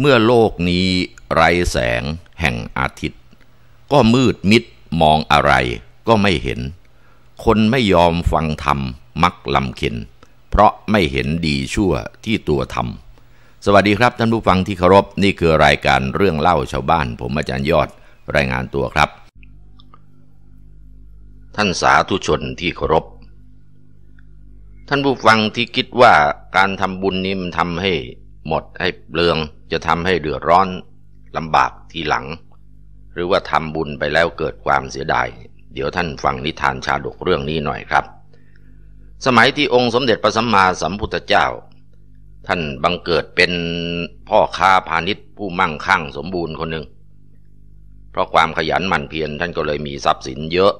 เมื่อโลกนี้ไรแสงแห่งอาทิตย์ ก็มืดมิดมองอะไร ก็ไม่เห็น คนไม่ยอมฟังธรรมมักลำเค็นเพราะไม่เห็นดีชั่วที่ตัวทำสวัสดีครับท่านผู้ฟังที่เคารพนี่คือรายการเรื่องเล่าชาวบ้าน ผมอาจารย์ยอดรายงานตัวครับ ท่านสาธุชนที่เคารพท่านผู้ฟังที่คิดว่าการทำบุญนี้มันทำให้หมดให้เปลืองจะทำให้เดือดร้อนลำบากทีหลัง หรือว่าทำบุญไปแล้วเกิดความเสียดายเดี๋ยวท่านฟังนิทานชาดกเรื่องนี้หน่อยครับ สมัยที่องค์สมเด็จพระสัมมาสัมพุทธเจ้า ท่านบังเกิดเป็นพ่อค้าพาณิชย์ผู้มั่งคั่งสมบูรณ์คนหนึ่ง เพราะความขยันหมั่นเพียรท่านก็เลยมีทรัพย์สินเยอะ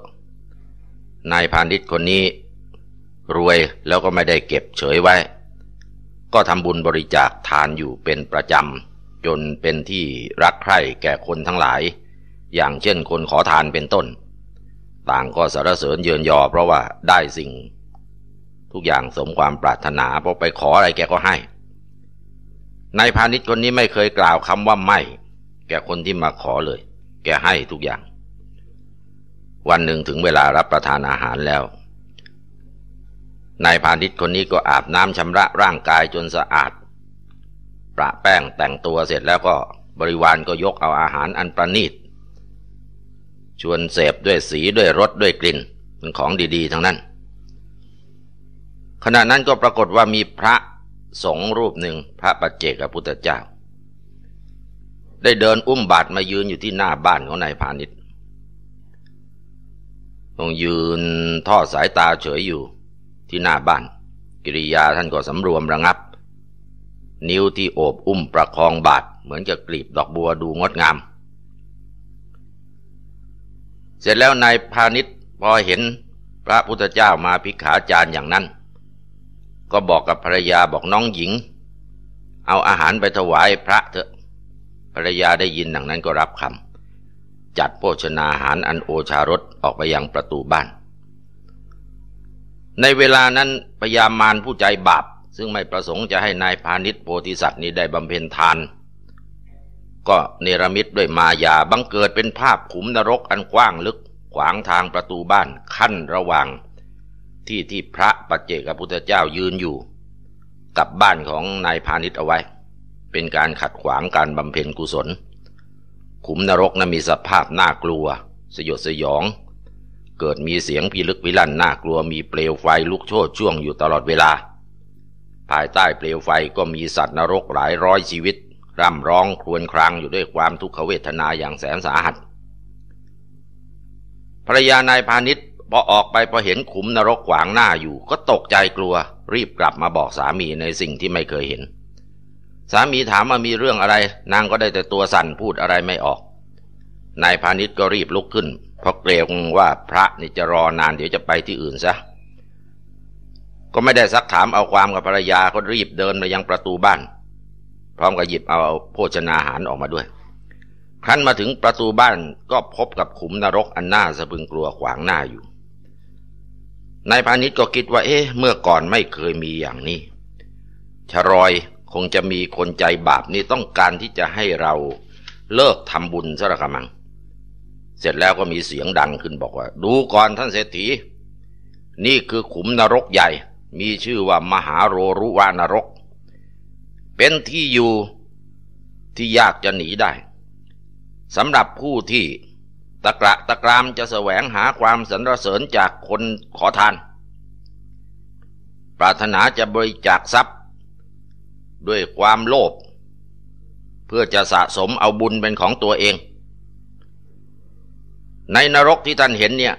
นายพาณิชย์คนนี้รวยแล้วก็ไม่ได้เก็บเฉยไว้ก็ทำบุญบริจาคทานอยู่เป็นประจำจนเป็นที่รักใคร่ แก่คนทั้งหลาย อย่างเช่นคนขอทานเป็นต้น ต่างก็สรรเสริญเยินยอเพราะว่าได้สิ่ง ทุกอย่างสมความปรารถนาพอไปขออะไรแกก็ให้นายพาณิชย์คนนี้ไม่เคยกล่าวคำว่าไม่ แกคนที่มาขอเลย แกให้ทุกอย่าง วันหนึ่งถึงเวลารับประทานอาหารแล้วนายพาณิชย์คนนี้ก็อาบน้ำชำระร่างกายจนสะอาด ประแป้งแต่งตัวเสร็จแล้วก็บริวารก็ยกเอาอาหารอันประณีต ชวนเสพด้วยสีด้วยรสด้วยกลิ่นเป็นของดี ๆ ทั้งนั้น ขณะนั้นก็ปรากฏว่ามีพระสงรูปหนึ่งพระปัจเจกพุทธเจ้า ได้เดินอุ้มบาทมายืนอยู่ที่หน้าบ้านของนายพาณิชย์รงยืนทอดสายตาเฉยอยู่ที่หน้าบ้าน กิริยาท่านก็สำรวมระงับ นิ้วที่โอบอุ้มประคองบาดเหมือนจะกลีบดอกบัวดูงดงาม เสร็จแล้วนายพาณิชย์พอเห็นพระพุทธเจ้ามาพิขาจารย์อย่างนั้น ก็บอกกับภรรยาบอกน้องหญิง เอาอาหารไปถวายพระเถอะภรรยาได้ยินดังนั้นก็รับคำ จัดโภชนาหารอันโอชารส ออกไปยังประตูบ้านในเวลานั้นพยามารผู้ใจบาป ซึ่งไม่ประสงค์จะให้นายพาณิชย์โพธิสัตว์นี้ได้บำเพ็ญทาน ก็เนรมิตด้วยมายาบังเกิดเป็นภาพขุมนรกอันกว้างลึกขวางทางประตูบ้านขั้นระหว่าง ที่ที่พระปัจเจกพุทธเจ้ายืนอยู่ กับบ้านของนายพาณิชย์เอาไว้ เป็นการขัดขวางการบำเพ็ญกุศลขุมนรกนั้นมีสภาพน่ากลัวสยดสยองเกิดมีเสียงพิลึกวิลั่นน่ากลัวมีเปลวไฟลุกโชนช่วงอยู่ตลอดเวลา ภายใต้เปลวไฟก็มีสัตว์นรกหลายร้อยชีวิต ร่ำร้องครวญครางอยู่ด้วยความทุกขเวทนาอย่างแสนสาหัสภรยานายพาณิชย์พอออกไปพอเห็นขุมนรกขวางหน้าอยู่ ก็ตกใจกลัวรีบกลับมาบอกสามีในสิ่งที่ไม่เคยเห็น สามีถามว่ามีเรื่องอะไรนางก็ได้แต่ตัวสั่นพูดอะไรไม่ออกนายพาณิชย์ก็รีบลุกขึ้นพราะเกรงว่าพระนี่จะรอนานเดี๋ยวจะไปที่อื่นซะก็ไม่ได้ซักถามเอาความกับภรรยาก็รีบเดินมายังประตูบ้านพร้อมกับหยิบเอาโภชนาหารออกมาด้วยครั้นมาถึงประตูบ้านก็พบกับขุมนรกอันน่าสะพึงกลัวขวางหน้าอยู่นายพาณิชย์ก็คิดว่า เอ๊ะเมื่อก่อนไม่เคยมีอย่างนี้ชรอยคงจะมีคนใจบาปนี่ต้องการที่จะให้เราเลิกทำบุญซะละกมังเสร็จแล้วก็มีเสียงดังขึ้นบอกว่า ดูก่อนท่านเศรษฐีนี่คือขุมนรกใหญ่ มีชื่อว่ามหาโรรุวานรก เป็นที่อยู่ที่ยากจะหนีได้สำหรับผู้ที่ตะกระตะกรามจะแสวงหาความสรรเสริญจากคนขอทาน ปรารถนาจะบริจาคทรัพย์ ด้วยความโลภเพื่อจะสะสมเอาบุญเป็นของตัวเองในนรกที่ท่านเห็นเนี่ย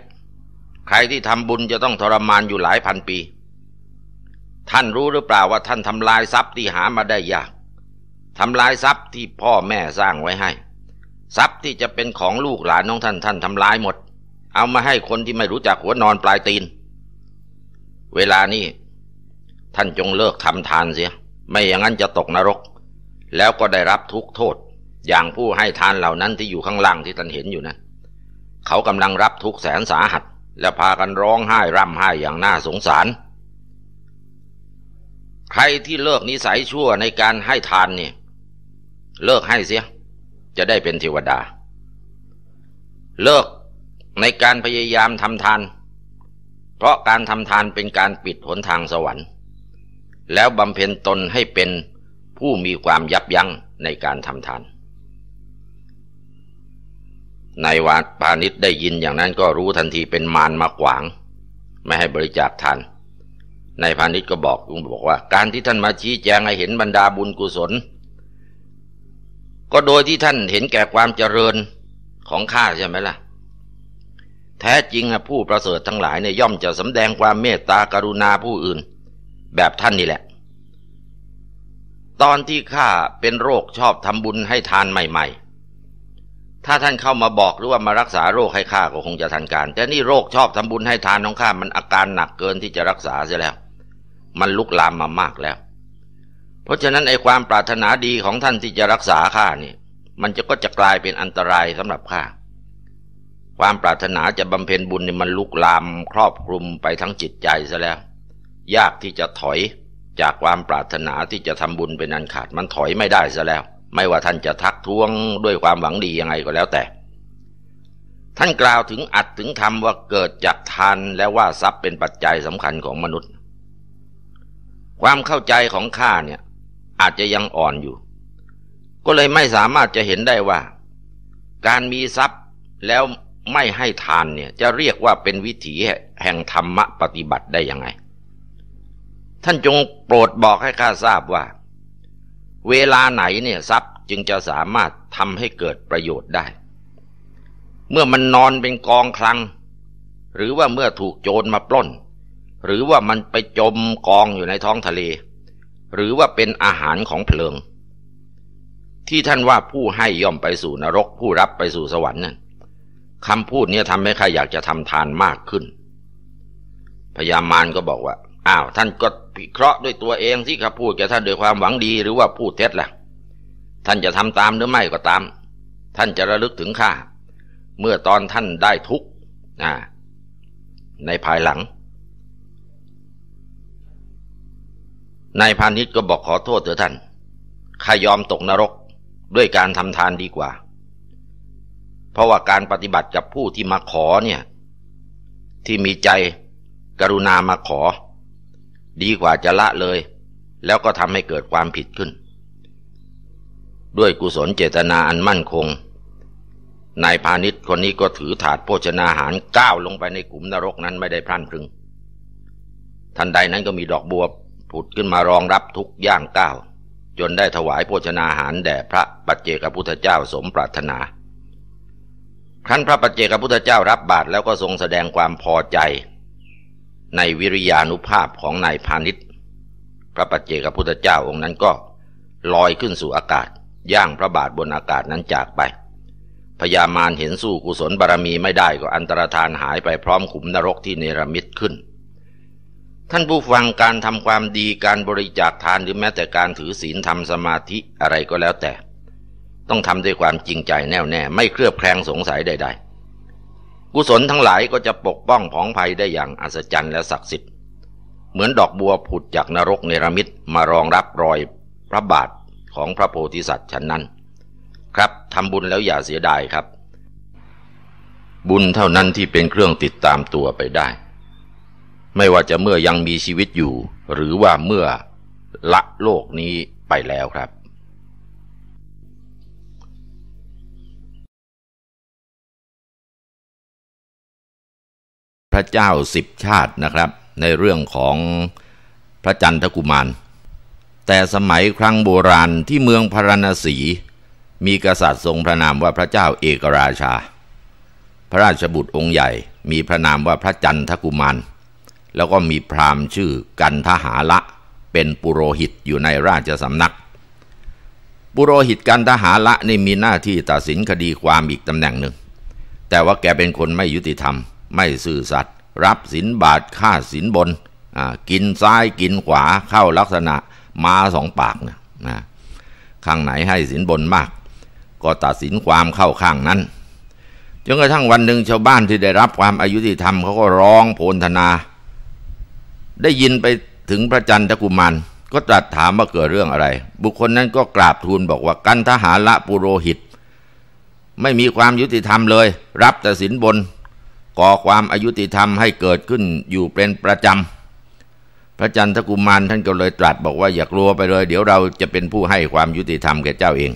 ใครที่ทำบุญจะต้องทรมานอยู่หลายพันปี ท่านรู้หรือเปล่าว่าท่านทำลายทรัพย์ที่หามาได้ยากทำลายทรัพย์ที่พ่อแม่สร้างไว้ให้ ทรัพย์ที่จะเป็นของลูกหลานน้องท่านท่านทำลายหมด เอามาให้คนที่ไม่รู้จักหัวนอนปลายตีน เวลานี้ท่านจงเลิกทำทานเสีย ไม่อย่างนั้นจะตกนรก แล้วก็ได้รับทุกโทษ อย่างผู้ให้ทานเหล่านั้นที่อยู่ข้างล่างที่ท่านเห็นอยู่นะั้นเขากำลังรับทุกแสนสาหัส และพากันร้องไห้ร่ำไห้อย่างน่าสงสารใครที่เลิกนิสัยชั่วในการให้ทานเนี่ยเลิกให้เสีย จะได้เป็นเทวดา เลิกในการพยายามทำทาน เพราะการทำทานเป็นการปิดหนทางสวรรค์ แล้วบำเพ็ญตนให้เป็นผู้มีความยับยั้งในการทำทานนายวานพาณิชย์ได้ยินอย่างนั้นก็รู้ทันทีเป็นมารมาขวาง ไม่ให้บริจาคทานนายพาณิชย์ก็บอกลุงบอกว่าการที่ท่านมาชี้แจงให้เห็นบรรดาบุญกุศล ก็โดยที่ท่านเห็นแก่ความเจริญของข้าใช่ไหมล่ะ แท้จริงผู้ประเสริฐทั้งหลายเนี่ยย่อมจะสาแดงความเมตตากรุณาผู้อื่น แบบท่านนี่แหละ ตอนที่ข้าเป็นโรคชอบทำบุญให้ทานใหม่ๆถ้าท่านเข้ามาบอกหรือว่ามารักษาโรคให้ข้าก็คงจะทันการ แต่นี่โรคชอบทำบุญให้ทานของข้า มันอาการหนักเกินที่จะรักษาเสียแล้ว มันลุกลามมามากแล้ว เพราะฉะนั้นไอ้ความปรารถนาดีของท่านที่จะรักษาข้านี่มันจะก็จะกลายเป็นอันตรายสำหรับข้าความปรารถนาจะบำเพ็ญบุญเนี่ยมันลุกลามครอบคลุมไปทั้งจิตใจเสียแล้ว ยากที่จะถอย จากความปรารถนาที่จะทำบุญเป็นอันขาด มันถอยไม่ได้เสียแล้วไม่ว่าท่านจะทักท้วงด้วยความหวังดียังไงก็แล้วแต่ ท่านกล่าวถึงอัดถึงธรรมว่าเกิดจากทานและว่าทรัพย์เป็นปัจจัยสำคัญของมนุษย์ ความเข้าใจของข้าเนี่ยอาจจะยังอ่อนอยู่ ก็เลยไม่สามารถจะเห็นได้ว่า การมีทรัพย์แล้วไม่ให้ทานเนี่ยจะเรียกว่าเป็นวิถีแห่งธรรมะปฏิบัติได้ยังไง ท่านจงโปรดบอกให้ข้าทราบว่าเวลาไหนเนี่ยทรัพย์จึงจะสามารถทำให้เกิดประโยชน์ได้ เมื่อมันนอนเป็นกองคลัง หรือว่าเมื่อถูกโจรมาปล้น หรือว่ามันไปจมกองอยู่ในท้องทะเล หรือว่าเป็นอาหารของเพลิง ที่ท่านว่าผู้ให้ย่อมไปสู่นรกผู้รับไปสู่สวรรค์นั่นคำพูดนี้ทำให้ใครอยากจะทำทานมากขึ้นพญามารก็บอกว่า้าวท่านก็พิเคราะห์ด้วยตัวเองสิครับพูดแกท่านด้วยความหวังดีหรือว่าพูดเท็จล่ะท่านจะทำตามหรือไม่ก็ตาม ท่านจะระลึกถึงข้าเมื่อตอนท่านได้ทุกข์ในภายหลังนายพานิชก็บอกขอโทษเถอะท่านข้ายอมตกนรกด้วยการทำทานดีกว่า เพราะว่าการปฏิบัติกับผู้ที่มาขอเนี่ย ที่มีใจกรุณามาขอดีกว่าจะละเลยแล้วก็ทำให้เกิดความผิดขึ้น ด้วยกุศลเจตนาอันมั่นคงนายพาณิชย์คนนี้ก็ถือถาดโภชนาหารก้าวลงไปในกลุ่มนรกนั้นไม่ได้พลันพึง ทันใดนั้นก็มีดอกบัวผุดขึ้นมารองรับทุกย่างก้าวจนได้ถวายโภชนาหารแด่พระปัจเจกพุทธเจ้าสมปรารถนา ครั้นพระปัจเจกพุทธเจ้า รับบาตรแล้วก็ทรงแสดงความพอใจในวิริยานุภาพของนายพาณิชย์ พระปัจเจกพุทธเจ้าองค์นั้นก็ลอยขึ้นสู่อากาศ ย่างพระบาทบนอากาศนั้นจากไปพญามารเห็นสู้กุศลบารมีไม่ได้ ก็อันตรธานหายไปพร้อมขุมนรกที่เนรมิตขึ้น ท่านผู้ฟังการทำความดีการบริจาคทานหรือแม้แต่การถือศีลทำสมาธิอะไรก็แล้วแต่ ต้องทำด้วยความจริงใจแน่วแน่ไม่เครือบแคลงสงสัยใดๆกุศลทั้งหลายก็จะปกป้องผองภัยได้อย่างอัศจรรย์และศักดิ์สิทธิ์เหมือนดอกบัวผุดจากนรกเนรมิตมารองรับรอยพระบาทของพระโพธิสัตว์ฉันนั้น ครับทำบุญแล้วอย่าเสียดายครับ บุญเท่านั้นที่เป็นเครื่องติดตามตัวไปได้ ไม่ว่าจะเมื่อยังมีชีวิตอยู่หรือว่าเมื่อละโลกนี้ไปแล้วครับระเจ้าสิบชาตินะครับในเรื่องของพระจันทกุมาร แต่สมัยครั้งโบราณที่เมืองพาราณสีมีกษัตริย์ทรงพระนามว่าพระเจ้าเอกราชา พระราชบุตรองค์ใหญ่มีพระนามว่าพระจันทกุมาร แล้วก็มีพราหมณ์ชื่อกันทหาละเป็นปุโรหิตอยู่ในราชสำนัก ปุโรหิตกันทหาละนี่มีหน้าที่ตัดสินคดีความอีกตำแหน่งหนึ่ง แต่ว่าแกเป็นคนไม่ยุติธรรมไม่ซื่อสัตย์รับสินบาทค่าสินบน กินซ้ายกินขวาเข้าลักษณะมาสองปากนะนะข้างไหนให้สินบนมาก ก็ตัดสินความเข้าข้างนั้นจนกระทั่งวันหนึ่งชาวบ้านที่ได้รับความอายุติธรรมเขาก็ร้องโพนธนา ได้ยินไปถึงพระจันทกุมาร ก็ตรัสถามว่าเกิดเรื่องอะไร บุคคลนั้นก็กราบทูลบอกว่ากันทหารละปุโรหิต ไม่มีความยุติธรรมเลย รับแต่สินบนก่อความอายุติธรรมให้เกิดขึ้นอยู่เป็นประจำพระจันทกุมารท่านก็เลยตรัสบอกว่าอย่ากลัวไปเลย เดี๋ยวเราจะเป็นผู้ให้ความยุติธรรมแก่เจ้าเอง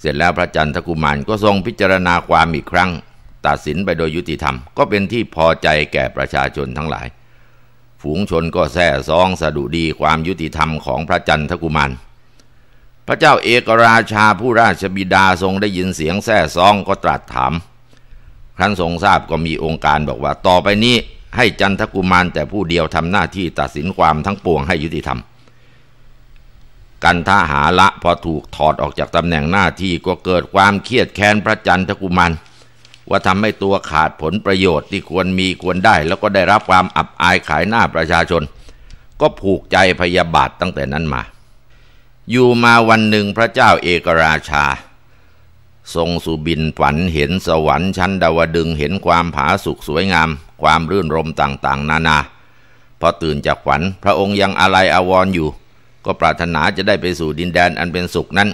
เสร็จแล้วพระจันทกุมารก็ทรงพิจารณาความอีกครั้ง ตัดสินไปโดยยุติธรรม ก็เป็นที่พอใจแก่ประชาชนทั้งหลาย ฝูงชนก็แซ่ซองสะดุดี ความยุติธรรมของพระจันทกุมาร พระเจ้าเอกราชาผู้ราชบิดาทรงได้ยินเสียงแซ่ซองก็ตรัสถามครั้นทรงทราบก็มีองค์การบอกว่าต่อไปนี้ให้จันทกุมารแต่ผู้เดียวทำหน้าที่ตัดสินความทั้งปวงให้ยุติธรรม กันท่าหาละพอถูกถอดออกจากตำแหน่งหน้าที่ก็เกิดความเครียดแค้นพระจันทกุมาร ว่าทำให้ตัวขาดผลประโยชน์ที่ควรมีควรได้ แล้วก็ได้รับความอับอายขายหน้าประชาชน ก็ผูกใจพยาบาทตั้งแต่นั้นมาอยู่มาวันหนึ่งพระเจ้าเอกราชาทรงสุบินฝันเห็นสวรรค์ชั้นดาวดึงเห็นความผาสุกสวยงาม ความรื่นรมต่างๆ นานาพอตื่นจากฝันพระองค์ยังอะไรอาวรออยู่ ก็ปรารถนาจะได้ไปสู่ดินแดนอันเป็นสุขนั้น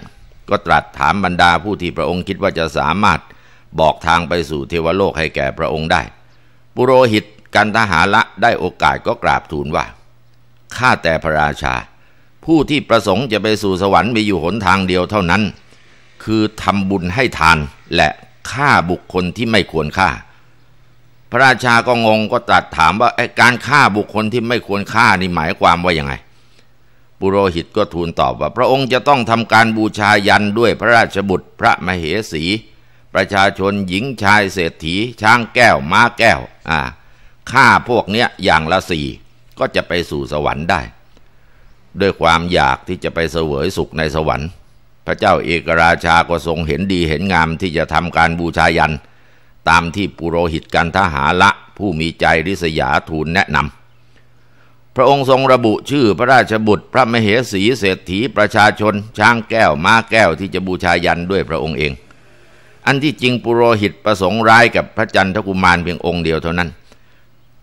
ก็ตรัสถามบรรดาผู้ที่พระองค์คิดว่าจะสามารถ บอกทางไปสู่เทวโลกให้แก่พระองค์ได้ ปุโรหิตกันทหาละได้โอกาสก็กราบทูลว่าข้าแต่พระราชา ผู้ที่ประสงค์จะไปสู่สวรรค์มีอยู่หนทางเดียวเท่านั้นคือทำบุญให้ทานและฆ่าบุคคลที่ไม่ควรฆ่า พระราชาก็งงก็ตรัสถามว่าการฆ่าบุคคลที่ไม่ควรฆ่านี่หมายความว่าอย่างไง ปุโรหิตก็ทูลตอบว่า พระองค์จะต้องทำการบูชายันด้วยพระราชบุตรพระมเหสีประชาชนหญิงชายเศรษฐีช้างแก้วม้าแก้วอ่าฆ่าพวกเนี้ยอย่างละสี่ก็จะไปสู่สวรรค์ได้ ด้วยความอยากที่จะไปเสวยสุขในสวรรค์พระเจ้าเอกราชาก็ทรงเห็นดีเห็นงามที่จะทำการบูชายัน ตามที่ปุโรหิตกันทหาละผู้มีใจริษยาทูลแนะนำพระองค์ทรงระบุชื่อพระราชบุตรพระมเหสีเศรษฐีประชาชน ช้างแก้วม้าแก้วที่จะบูชายันด้วยพระองค์เอง อันที่จริงปุโรหิตประสงค์ร้ายกับพระจันทกุมารเพียงองค์เดียวเท่านั้น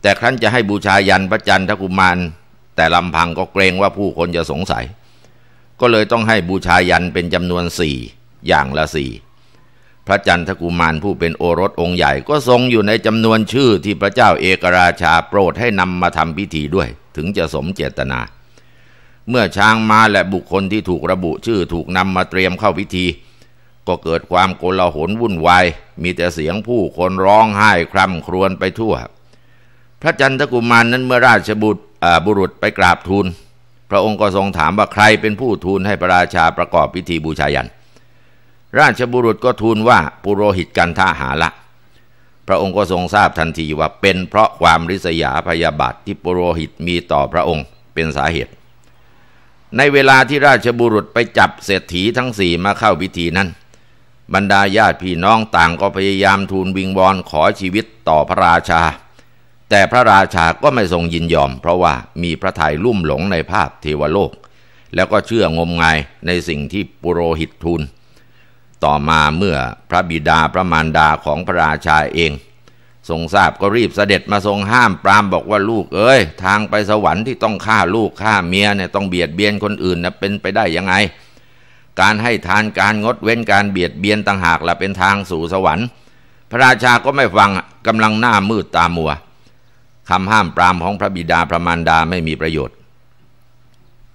แต่ครั้นจะให้บูชายันพระจันทกุมาร แต่ลำพังก็เกรงว่าผู้คนจะสงสัยก็เลยต้องให้บูชายันเป็นจำนวนสี่อย่างละสี่พระจันทกุมารผู้เป็นโอรสองค์ใหญ่ก็ทรงอยู่ในจำนวนชื่อที่พระเจ้าเอกราชาโปรดให้นำมาทำพิธีด้วยถึงจะสมเจตนา เมื่อช้างมาและบุคคลที่ถูกระบุชื่อถูกนำมาเตรียมเข้าพิธี ก็เกิดความโกลาหลวุ่นวายมีแต่เสียงผู้คนร้องไห้คร่ำครวญไปทั่ว พระจันทกุมารนนั้นเมื่อราชบุตรบุรุษไปกราบทูลพระองค์ก็ทรงถามว่าใครเป็นผู้ทูลให้พระราชาประกอบพิธีบูชายันราชบุรุษก็ทูลว่าปุโรหิตกันท่าหาละ พระองค์ก็ทรงทราบทันทีว่าเป็นเพราะความริษยาพยาบาทที่ปุโรหิตมีต่อพระองค์เป็นสาเหตุ ในเวลาที่ราชบุรุษไปจับเศรษฐีทั้งสี่มาเข้าพิธีนั้น บรรดาญาติพี่น้องต่างก็พยายามทูลวิงวอนขอชีวิตต่อพระราชาแต่พระราชาก็ไม่ทรงยินยอม เพราะว่ามีพระทัยลุ่มหลงในภาพเทวโลก แล้วก็เชื่องมงายในสิ่งที่ปุโรหิตทูลต่อมาเมื่อพระบิดาพระมารดาของพระราชาเองทรงทราบก็รีบเสด็จมาทรงห้ามปรามบอกว่าลูกเอ้ยทางไปสวรรค์ที่ต้องฆ่าลูกฆ่าเมียเนี่ยต้องเบียดเบียนคนอื่นนะเป็นไปได้ยังไง การให้ทานการงดเว้นการเบียดเบียนต่างหากละเป็นทางสู่สวรรค์ พระราชาก็ไม่ฟังกำลังหน้ามืดตามัวคำห้ามปรามของพระบิดาพระมารดาไม่มีประโยชน์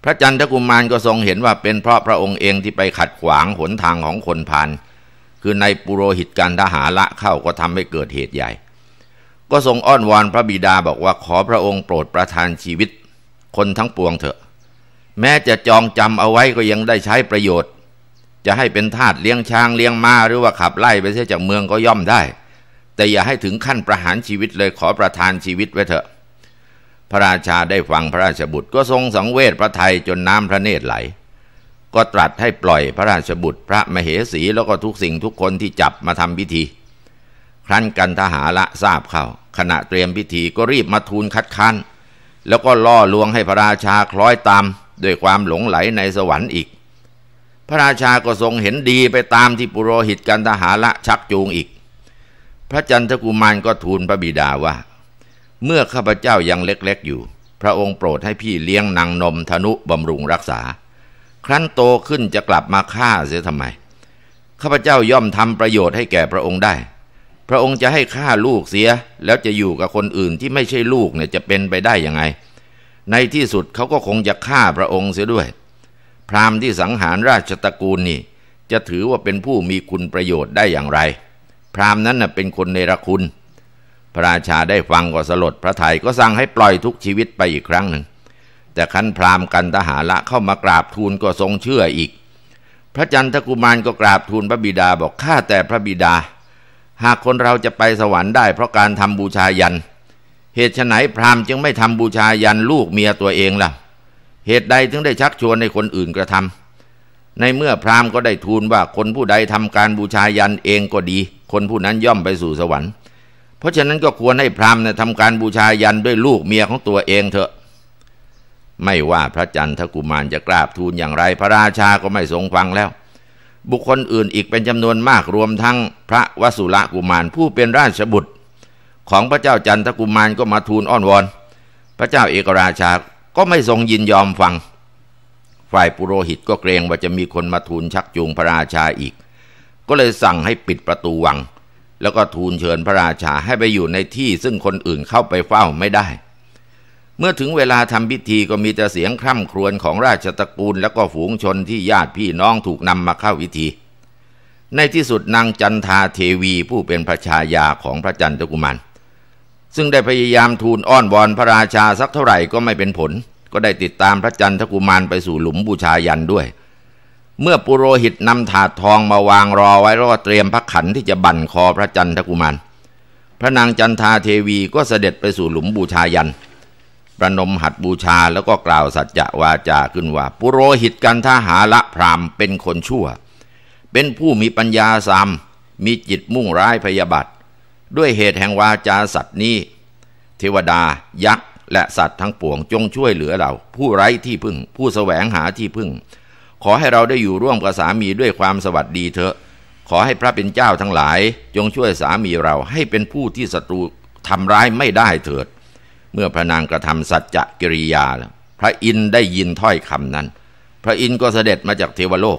พระจันทกุมารก็ทรงเห็นว่าเป็นเพราะพระองค์เองที่ไปขัดขวางหนทางของคนพานคือในปุโรหิตการทหารละเข้าก็ทำให้เกิดเหตุใหญ่ ก็ทรงอ้อนวอนพระบิดาบอกว่าขอพระองค์โปรดประทานชีวิต คนทั้งปวงเถอะ แม้จะจองจำเอาไว้ก็ยังได้ใช้ประโยชน์ จะให้เป็นทาสเลี้ยงช้างเลี้ยงมา้าหรือว่าขับไล่ไปเสียจากเมืองก็ย่อมได้แต่อย่าให้ถึงขั้นประหารชีวิตเลยขอประทานชีวิตไว้เถอะพระราชาได้ฟังพระราชบุตรก็ทรงสังเวชพระไทยจนน้ำพระเนตรไหล ก็ตรัสให้ปล่อยพระราชบุตรพระมเหสีแล้วก็ทุกสิ่งทุกคนที่จับมาทำพิธีครั้นกันทหาระทราบเข้าขณะเตรียมพิธีก็รีบมาทูลคัดค้านแล้วก็ล่อลวงให้พระราชาคล้อยตามด้วยความหลงไหลในสวรรค์อีก พระราชาก็ทรงเห็นดีไปตามที่ปุโรหิตกันทหาระชักจูงอีกพระจันทกุมารก็ทูลพระบิดาว่าเมื่อข้าพเจ้ายังเล็กๆอยู่ พระองค์โปรดให้พี่เลี้ยงนางนมธนุบำรุงรักษา ครั้นโตขึ้นจะกลับมาฆ่าเสียทำไมข้าพเจ้าย่อมทำประโยชน์ให้แก่พระองค์ได้ พระองค์จะให้ฆ่าลูกเสีย แล้วจะอยู่กับคนอื่นที่ไม่ใช่ลูกเนี่ยจะเป็นไปได้ยังไง ในที่สุดเขาก็คงจะฆ่าพระองค์เสียด้วย พราหมณ์ที่สังหารราชตระกูลนี่ จะถือว่าเป็นผู้มีคุณประโยชน์ได้อย่างไรพราหมณ์นั้นนะเป็นคนเนรคุณ พระราชาได้ฟังก็สลดพระไทยก็สั่งให้ปล่อยทุกชีวิตไปอีกครั้งหนึ่ง แต่ขั้นพราหมณ์กันทหาระเข้ามากราบทูลก็ทรงเชื่ออีก พระจันทกุมารก็กราบทูลพระบิดาบอกข้าแต่พระบิดา หากคนเราจะไปสวรรค์ได้เพราะการทำบูชายัน เหตุไฉนพราหมณ์จึงไม่ทำบูชายันลูกเมียตัวเองล่ะ เหตุใดถึงได้ชักชวนให้คนอื่นกระทำ ในเมื่อพราหมณ์ก็ได้ทูลว่าคนผู้ใดทำการบูชายันเองก็ดีคนผู้นั้นย่อมไปสู่สวรรค์ เพราะฉะนั้นก็ควรให้พราหมณ์ทำการบูชายันด้วยลูกเมียของตัวเองเถอะ ไม่ว่าพระจันทกุมารจะกราบทูลอย่างไร พระราชาก็ไม่ทรงฟังแล้ว บุคคลอื่นอีกเป็นจำนวนมากรวมทั้งพระวสุละกุมารผู้เป็นราชบุตร ของพระเจ้าจันทกุมารก็มาทูลอ้อนวอน พระเจ้าเอกราชาก็ไม่ทรงยินยอมฟัง ฝ่ายปุโรหิตก็เกรงว่าจะมีคนมาทูลชักจูงพระราชาอีกก็เลยสั่งให้ปิดประตูวัง แล้วก็ทูลเชิญพระราชาให้ไปอยู่ในที่ ซึ่งคนอื่นเข้าไปเฝ้าไม่ได้ เมื่อถึงเวลาทำพิธีก็มีแต่เสียงคร่ำครวญของราชตระกูลแล้วก็ฝูงชนที่ญาติพี่น้องถูกนำมาเข้าพิธี ในที่สุดนางจันทาเทวีผู้เป็นพระชายาของพระจันทกุมาร ซึ่งได้พยายามทูลอ้อนวอนพระราชาสักเท่าไหร่ก็ไม่เป็นผล ก็ได้ติดตามพระจันทกุมารไปสู่หลุมบูชายันด้วยเมื่อปุโรหิตนำถาดทองมาวางรอไว้แล้วก็เตรียมพักขันที่จะบั่นคอพระจันทกุมาร พระนางจันทาเทวีก็เสด็จไปสู่หลุมบูชายัน ประนมหัดบูชาแล้วก็กล่าวสัจจะวาจาขึ้นว่า ปุโรหิตกันทหาละพรามเป็นคนชั่ว เป็นผู้มีปัญญาสาม มีจิตมุ่งร้ายพยาบาท ด้วยเหตุแห่งวาจาสัตว์นี้ เทวดายักษ์และสัตว์ทั้งปวงจงช่วยเหลือเราผู้ไร้ที่พึ่ง ผู้แสวงหาที่พึ่งขอให้เราได้อยู่ร่วมกับสามีด้วยความสวัสดีเถอะ ขอให้พระเป็นเจ้าทั้งหลาย จงช่วยสามีเราให้เป็นผู้ที่ศัตรูทำร้ายไม่ได้เถิด เมื่อพระนางกระทำสัจจะกิริยาแล้วพระอินได้ยินถ้อยคำนั้น พระอินก็เสด็จมาจากเทวโลก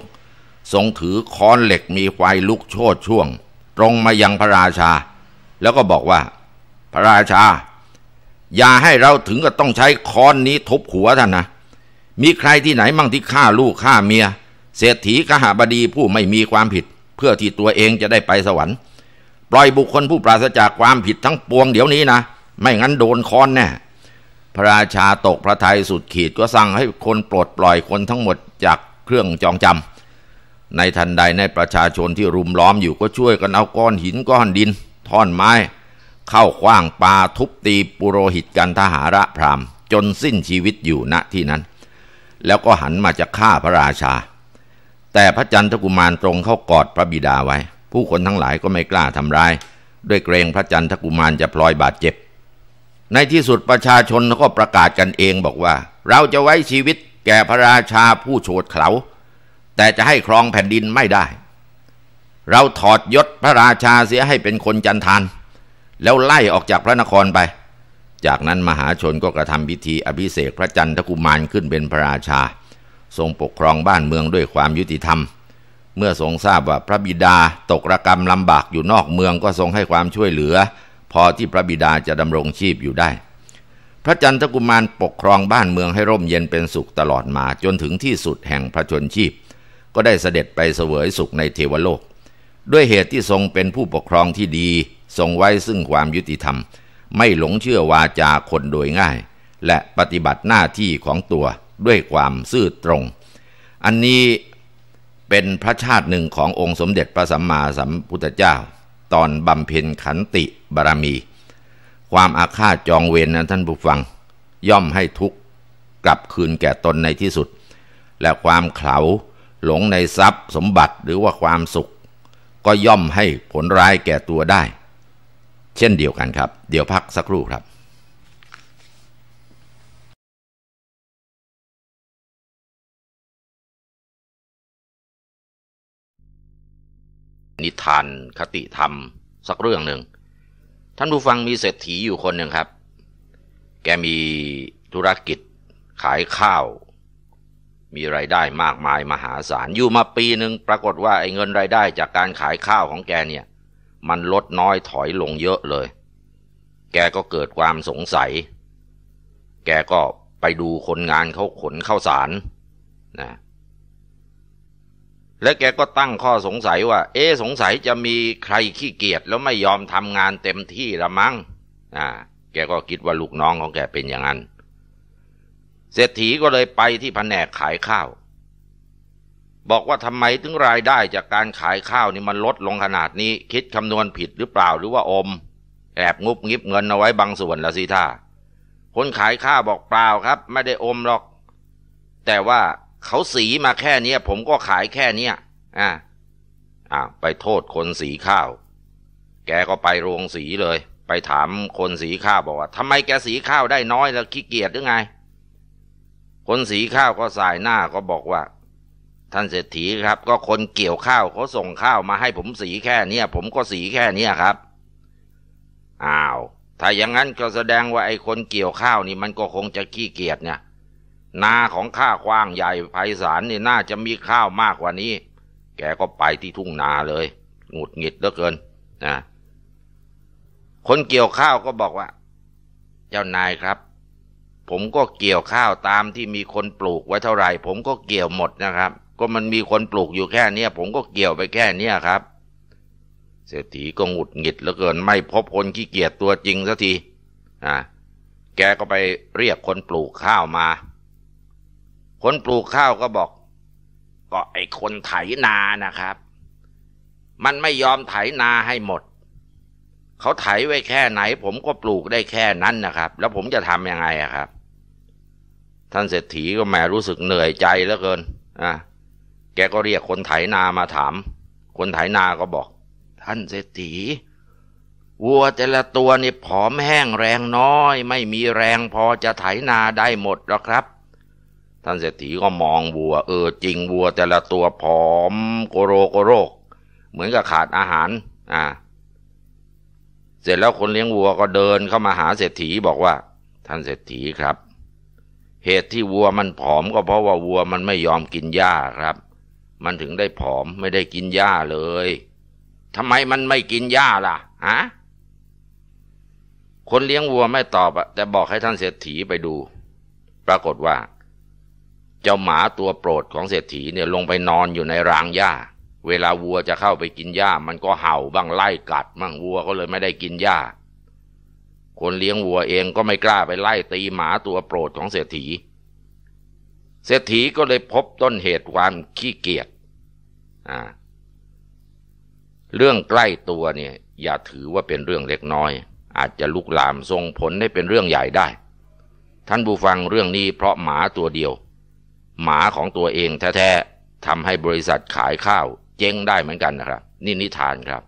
ทรงถือค้อนเหล็กมีควายลุกโชดช่วง ตรงมายังพระราชา แล้วก็บอกว่า พระราชา อย่าให้เราถึงกับต้องใช้ค้อนนี้ทุบหัวท่านนะมีใครที่ไหนมั่งที่ฆ่าลูกฆ่าเมีย เศรษฐีกหาบดีผู้ไม่มีความผิด เพื่อที่ตัวเองจะได้ไปสวรรค์ ปล่อยบุคคลผู้ปราศจากความผิดทั้งปวงเดี๋ยวนี้นะ ไม่งั้นโดนคอนแน่พระราชาตกพระทัยสุดขีดก็สั่งให้คนปลดปล่อยคนทั้งหมดจากเครื่องจองจำ ในทันใดในประชาชนที่รุมล้อมอยู่ก็ช่วยกันเอาก้อนหินก้อนดิน ท่อนไม้ เข้าคว้างปาทุบตีปุโรหิตกันทหาระพรามจนสิ้นชีวิตอยู่ณที่นั้นแล้วก็หันมาจะฆ่าพระราชา แต่พระจันทกุมารตรงเข้ากอดพระบิดาไว้ ผู้คนทั้งหลายก็ไม่กล้าทำร้ายด้วยเกรงพระจันทกุมารจะพลอยบาดเจ็บ ในที่สุดประชาชนก็ประกาศกันเองบอกว่า เราจะไว้ชีวิตแก่พระราชาผู้โฉดเขา แต่จะให้ครองแผ่นดินไม่ได้ เราถอดยศพระราชาเสียให้เป็นคนจันทาน แล้วไล่ออกจากพระนครไปจากนั้นมหาชนก็กระทำพิธีอภิเษกพระจันทกุมารขึ้นเป็นพระราชา ทรงปกครองบ้านเมืองด้วยความยุติธรรมเมื่อทรงทราบว่าพระบิดาตกระกรรมลำบากอยู่นอกเมืองก็ทรงให้ความช่วยเหลือ พอที่พระบิดาจะดำรงชีพอยู่ได้ พระจันทกุมารปกครองบ้านเมืองให้ร่มเย็นเป็นสุขตลอดมาจนถึงที่สุดแห่งพระชนชีพ ก็ได้เสด็จไปเสวยสุขในเทวโลก ด้วยเหตุที่ทรงเป็นผู้ปกครองที่ดี ทรงไว้ซึ่งความยุติธรรมไม่หลงเชื่อวาจาคนโดยง่าย และปฏิบัติหน้าที่ของตัวด้วยความซื่อตรง อันนี้เป็นพระชาติหนึ่งขององค์สมเด็จพระสัมมาสัมพุทธเจ้า ตอนบำเพ็ญขันติบารมี ความอาฆาตจองเวรนนั้นท่านผู้ฟัง ย่อมให้ทุกข์กลับคืนแก่ตนในที่สุด และความเขลาหลงในทรัพย์สมบัติหรือว่าความสุข ก็ย่อมให้ผลร้ายแก่ตัวได้เช่นเดียวกันครับ เดี๋ยวพักสักครู่ครับ นิทาน คติธรรมสักเรื่องหนึ่ง ท่านผู้ฟังมีเศรษฐีอยู่คนหนึ่งครับ แกมีธุรกิจขายข้าว มีไรายได้มากมายมหาศาล อยู่มาปีหนึ่งปรากฏว่าไอ้เงินไรายได้จากการขายข้าวของแกเนี่ยมันลดน้อยถอยลงเยอะเลย แกก็เกิดความสงสัย แกก็ไปดูคนงานเขาขนเข้าสารนะ และแกก็ตั้งข้อสงสัยว่า เอ๊สงสัยจะมีใครขี้เกียจแล้วไม่ยอมทำงานเต็มที่ละมั้งอ่าแกก็คิดว่าลูกน้องของแกเป็นอย่างนั้น เศรษฐีก็เลยไปที่แผนกขายข้าวบอกว่าทำไมถึงรายได้จากการขายข้าวนี่มันลดลงขนาดนี้ คิดคำนวณผิดหรือเปล่าหรือว่าอม แอบงุบงิบเงินเอาไว้บางส่วนละสิท่า คนขายข้าวบอกเปล่าครับไม่ได้อมหรอก แต่ว่าเขาสีมาแค่นี้ผมก็ขายแค่นี้อ่าอ่าไปโทษคนสีข้าว แกก็ไปโรงสีเลย ไปถามคนสีข้าวบอกว่าทำไมแกสีข้าวได้น้อยแล้วขี้เกียจหรือไง คนสีข้าวก็สายหน้าก็บอกว่าท่านเศรษฐีครับ ก็คนเกี่ยวข้าวเขาส่งข้าวมาให้ผมสีแค่เนี้ย ผมก็สีแค่เนี้ยครับอ้าวถ้าอย่างนั้นก็แสดงว่าไอ้คนเกี่ยวข้าวนี่มันก็คงจะขี้เกียจเนี่ย นาของข้ากว้างใหญ่ไพศาลนี่ น่าจะมีข้าวมากกว่านี้ แกก็ไปที่ทุ่งนาเลยหงุดหงิดเหลือเกิน นะ คนเกี่ยวข้าวก็บอกว่า เจ้านายครับ ผมก็เกี่ยวข้าวตามที่มีคนปลูกไว้เท่าไหร่ผมก็เกี่ยวหมดนะครับก็มันมีคนปลูกอยู่แค่เนี้ยผมก็เกี่ยวไปแค่เนี้ยครับเศรษฐีก็หงุดหงิดเหลือเกิน ไม่พบคนขี้เกียจตัวจริงสักทีอ่ะแกก็ไปเรียกคนปลูกข้าวมา คนปลูกข้าวก็บอก ก็ไอ้คนไถนานะครับ มันไม่ยอมไถนาให้หมด เขาไถไว้แค่ไหน ผมก็ปลูกได้แค่นั้นนะครับ แล้วผมจะทำยังไงอะครับ ท่านเศรษฐีก็แหมรู้สึกเหนื่อยใจเหลือเกินอ่ะแกก็เรียกคนไถนามาถาม คนไถนาก็บอก ท่านเศรษฐีวัวแต่ละตัวนี่ผอมแห้งแรงน้อย ไม่มีแรงพอจะไถนาได้หมดหรอกครับ ท่านเศรษฐีก็มองวัวเออจริงวัวแต่ละตัวผอม โกโรโกโรกเหมือนกับขาดอาหาร อ่า เสร็จแล้วคนเลี้ยงวัวก็เดินเข้ามาหาเศรษฐีบอกว่า ท่านเศรษฐีครับ เหตุที่วัวมันผอมก็เพราะว่าวัวมันไม่ยอมกินหญ้าครับมันถึงได้ผอมไม่ได้กินหญ้าเลย ทำไมมันไม่กินหญ้าล่ะฮะ คนเลี้ยงวัวไม่ตอบแต่บอกให้ท่านเศรษฐีไปดู ปรากฏว่า เจ้าหมาตัวโปรดของเศรษฐีเนี่ยลงไปนอนอยู่ในรางหญ้า เวลาวัวจะเข้าไปกินหญ้า มันก็เห่าบ้างไล่กัด บ้างวัวก็เลยไม่ได้กินหญ้า คนเลี้ยงวัว เองก็ไม่กล้าไปไล่ตีหมาตัวโปรดของเศรษฐีเศรษฐีก็เลยพบต้นเหตุความขี้เกียจเรื่องใกล้ตัวเนี่ยอย่าถือว่าเป็นเรื่องเล็กน้อย อาจจะลุกลามส่งผลให้เป็นเรื่องใหญ่ได้ ท่านบูฟังเรื่องนี้เพราะหมาตัวเดียว หมาของตัวเองแท้ๆทำให้บริษัทขายข้าวเจ๊งได้เหมือนกันนะครับนี่นิทานครับ